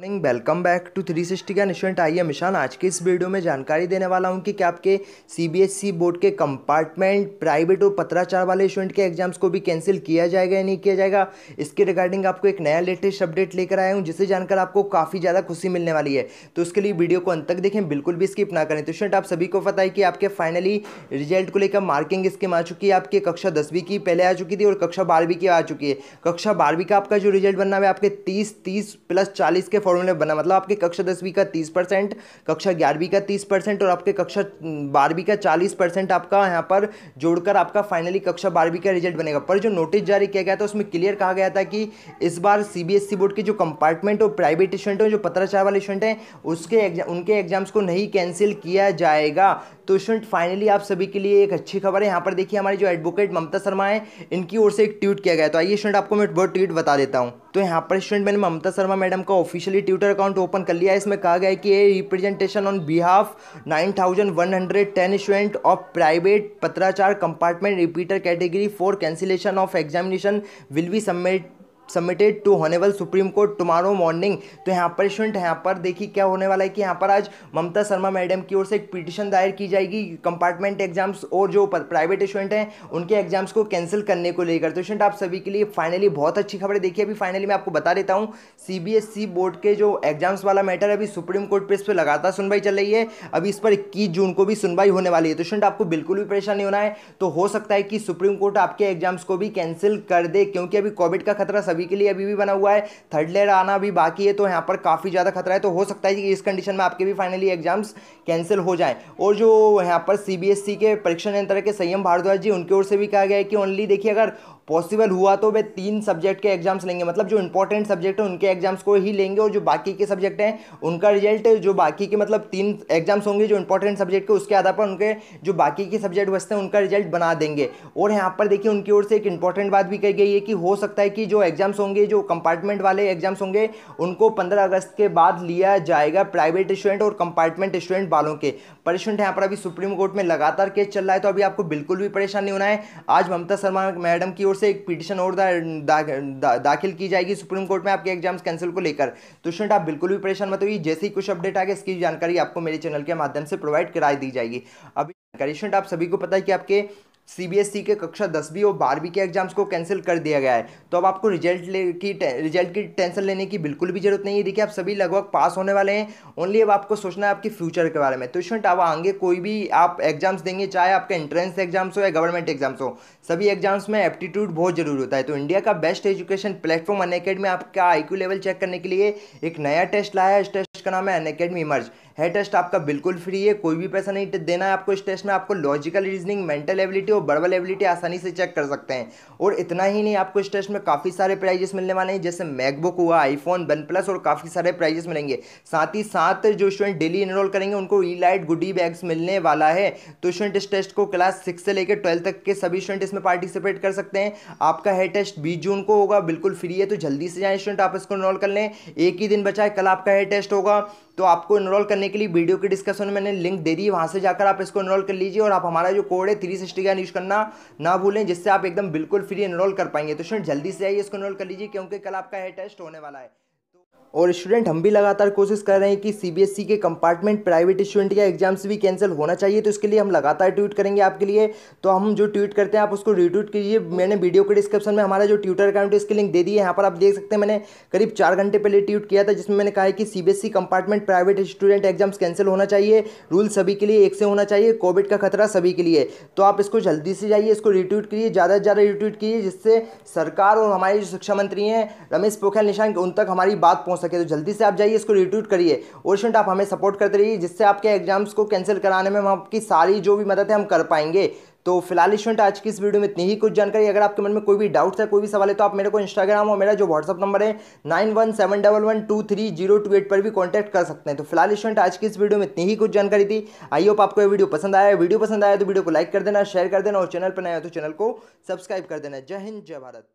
morning welcome back to three sixty का निशंट आइए मिशान आज के इस वीडियो में जानकारी देने वाला हूं कि क्या आपके सीबीएसई e बोर्ड के कंपार्टमेंट प्राइवेट और पत्राचार वाले स्टूडेंट के एग्जाम्स को भी कैंसिल किया जाएगा या नहीं किया जाएगा इसके रिगार्डिंग आपको एक नया लेटेस्ट अपडेट लेकर आया हूं जिसे जानकर आपको काफ़ी ज़्यादा खुशी मिलने वाली है तो उसके लिए वीडियो को अंत तक देखें बिल्कुल भी स्किप ना करें तो स्टूडेंट आप सभी को पता है कि आपके फाइनली रिजल्ट को लेकर मार्किंग स्कीम आ चुकी है आपकी कक्षा दसवीं की पहले आ चुकी थी और कक्षा बारहवीं की आ चुकी है कक्षा बारहवीं का आपका जो रिजल्ट बनना है आपके तीस तीस प्लस चालीस के फॉर्मूले बना मतलब आपके कक्षा दसवीं का तीस परसेंट कक्षा ग्यारहवीं का तीस परसेंट और आपके कक्षा बारहवीं का चालीस परसेंट आपका यहाँ पर जोड़कर आपका फाइनली कक्षा बारहवीं का रिजल्ट बनेगा पर जो नोटिस जारी किया गया था उसमें क्लियर कहा गया था कि इस बार सी बोर्ड e के जो कंपार्टमेंट और प्राइवेट स्टूडेंट हैं जो पत्राचार वाले स्टूडेंट हैं उसके उनके एग्जाम्स को नहीं कैंसिल किया जाएगा तो स्टूडेंट फाइनली आप सभी के लिए एक अच्छी खबर है यहाँ पर देखिए हमारी जो एडवोकेट ममता शर्मा है इनकी ओर से एक ट्वीट किया गया तो आइए स्टूडेंट आपको मैं वो ट्वीट बता देता हूँ तो यहाँ पर स्टूडेंट मैंने ममता शर्मा मैडम का ऑफिशियली ट्विटर अकाउंट ओपन कर लिया है इसमें कहा गया है कि ये representation on behalf 9110 student of private पत्राचार compartment repeater category for cancellation of examination will be submit submitted to honourable Supreme Court tomorrow morning तो यहाँ पर स्टूडेंट यहाँ पर देखिए क्या होने वाला है कि यहाँ पर आज ममता शर्मा मैडम की ओर से एक पिटिशन दायर की जाएगी कंपार्टमेंट एग्जाम्स और जो प्राइवेट स्टूडेंट हैं उनके एग्जाम्स को कैंसिल करने को लेकर तो स्टूडेंट आप सभी के लिए फाइनली बहुत अच्छी खबर देखिए अभी फाइनली मैं आपको बता देता हूँ सी बोर्ड e के जो एग्जाम्स वाला मैटर अभी सुप्रीम कोर्ट पर इस पर लगातार सुनवाई चल रही है अभी इस पर इक्कीस जून को भी सुनवाई होने वाली है तो स्टूडेंट आपको बिल्कुल भी परेशान नहीं होना है तो हो सकता है कि सुप्रीम कोर्ट आपके एग्जाम्स को भी कैंसिल कर दे क्योंकि अभी कोविड का खतरा सभी सभी के लिए अभी भी बना हुआ है थर्ड लेयर आना भी बाकी है तो यहाँ पर काफ़ी ज़्यादा खतरा है तो हो सकता है कि इस कंडीशन में आपके भी फाइनली एग्जाम्स कैंसिल हो जाएँ और जो यहाँ पर सी e के परीक्षा नियंत्रण के संयम भारद्वाज जी उनकी ओर से भी कहा गया है कि ओनली देखिए अगर पॉसिबल हुआ तो वे तीन सब्जेक्ट के एग्जाम्स लेंगे मतलब जो इंपॉर्टेंट सब्जेक्ट है उनके एग्जाम्स को ही लेंगे और जो बाकी के सब्जेक्ट हैं उनका रिजल्ट जो बाकी के मतलब तीन एग्जाम्स होंगे जो इंपॉर्टेंट सब्जेक्ट के उसके आधार पर उनके जो बाकी के सब्जेक्ट बचते हैं उनका रिजल्ट बना देंगे और यहाँ पर देखिए उनकी ओर से एक इंपॉर्टेंट बात भी कही गई है कि हो सकता है कि जो एग्जाम्स होंगे जो कंपार्टमेंट वाले एग्जाम्स होंगे उनको पंद्रह अगस्त के बाद लिया जाएगा प्राइवेट स्टूडेंट और कंपार्टमेंट स्टूडेंट वालों के पनिशमेंट यहाँ पर अभी सुप्रीम कोर्ट में लगातार केस चल रहा है तो अभी आपको बिल्कुल भी परेशान नहीं होना है आज ममता शर्मा मैडम की ओर से एक पिटिशन और दाखिल की जाएगी सुप्रीम कोर्ट में आपके एग्जाम्स कैंसिल को लेकर तो स्टूडेंट आप बिल्कुल भी परेशान मत होइए जैसे ही कुछ अपडेट आगे इसकी जानकारी आपको मेरे चैनल के माध्यम से प्रोवाइड कराई दी जाएगी अभी जानकारी आप सभी को पता है कि आपके सीबीएसई e के कक्षा दसवीं और बारहवीं के एग्जाम्स को कैंसिल कर दिया गया है तो अब आपको रिजल्ट की रिजल्ट की टेंशन लेने की बिल्कुल भी जरूरत नहीं है देखिए आप सभी लगभग पास होने वाले हैं ओनली अब आपको सोचना है आपके फ्यूचर के बारे में तो स्टूडेंट अब आगे कोई भी आप एग्जाम्स देंगे चाहे आपके एंट्रेंस एग्जाम्स हो या गवर्नमेंट एग्जाम्स हो सभी एग्जाम्स में एप्टीट्यूड बहुत जरूरी होता है तो इंडिया का बेस्ट एजुकेशन प्लेटफॉर्म अनकेडमी आपका क्यू लेवल चेक करने के लिए एक नया टेस्ट लाया है इस टेस्ट का नाम है अनकेडमी इमर्ज है टेस्ट आपका बिल्कुल फ्री है कोई भी पैसा नहीं देना है आपको इस टेस्ट में आपको लॉजिकल रीजनिंग मेंटल एबिलिटी हो वर्बल एबिलिटी आसानी से चेक कर सकते हैं और इतना ही नहीं आपको इस टेस्ट में काफ़ी सारे प्राइजेस मिलने वाले हैं जैसे मैकबुक हुआ आईफोन वन प्लस और काफ़ी सारे प्राइजेस मिलेंगे साथ ही साथ जो स्टूडेंट डेली इनरोल करेंगे उनको ई लाइट गुडी बैग्स मिलने वाला है तो स्टूडेंट इस टेस्ट को क्लास सिक्स से लेकर ट्वेल्थ तक के सभी स्टूडेंट इसमें पार्टिसिपेट कर सकते हैं आपका है टेस्ट बीस जून को होगा बिल्कुल फ्री है तो जल्दी से जाए स्टूडेंट आप इसको इनरोल कर लें एक ही दिन बचाए कल आपका है टेस्ट होगा तो आपको इनरोल करने के लिए वीडियो के डिस्क्रिप्शन में मैंने लिंक दे दी वहां वहाँ से जाकर आप इसको इनरोल कर लीजिए और आप हमारा जो कोड है थ्री सिक्सटी का यूज़ करना ना भूलें जिससे आप एकदम बिल्कुल फ्री इनरोल कर पाएंगे तो शर्ट जल्दी से आइए इसको इनरोल कर लीजिए क्योंकि कल आपका हेयर टेस्ट होने वाला है और स्टूडेंट हम भी लगातार कोशिश कर रहे हैं कि सीबीएसई e के कंपार्टमेंट प्राइवेट स्टूडेंट का एग्जाम्स भी कैंसिल होना चाहिए तो इसके लिए हम लगातार ट्वीट करेंगे आपके लिए तो हम जो ट्वीट करते हैं आप उसको रिट्वीट कीजिए मैंने वीडियो के डिस्क्रिप्शन में हमारा जो ट्विटर अकाउंट है इसकी लिंक दे दी है यहाँ पर आप देख सकते हैं मैंने करीब चार घंटे पहले ट्वीट किया था जिसमें मैंने कहा है कि CBSE compartment private student exams cancel होना चाहिए रूल सभी के लिए एक से होना चाहिए कोविड का खतरा सभी के लिए तो आप इसको जल्दी से जाइए इसको रिट्वीट कीजिए ज़्यादा से ज़्यादा रिट्वीट कीजिए जिससे सरकार और हमारे जो शिक्षा मंत्री हैं रमेश पोखरियाल निशंक उन तक हमारी बात पहुँच सके तो जल्दी से आप जाइए इसको रिट्यूट करिए और स्टूडेंट आप हमें सपोर्ट करते रहिए जिससे आपके एग्जाम्स को कैंसिल कराने में हम आपकी सारी जो भी मदद है हम कर पाएंगे तो फिलहाल स्टूडेंट आज की इस वीडियो में इतनी ही कुछ जानकारी अगर आपके मन में कोई भी डाउट है कोई भी सवाल है तो आप मेरे को इंस्टाग्राम और मेरा जो व्हाट्सअप नंबर है नाइन पर भी कॉन्टैक्ट कर सकते हैं तो फिलहाल स्टूडेंट आज की इस वीडियो में इतनी ही कुछ जानकारी थी आई होप आपको ये वीडियो पसंद आया वीडियो पसंद आया तो वीडियो को लाइक कर देना शेयर कर देना और चैनल पर नया तो चैनल को सब्सक्राइब कर देना जय हिंद जय भारत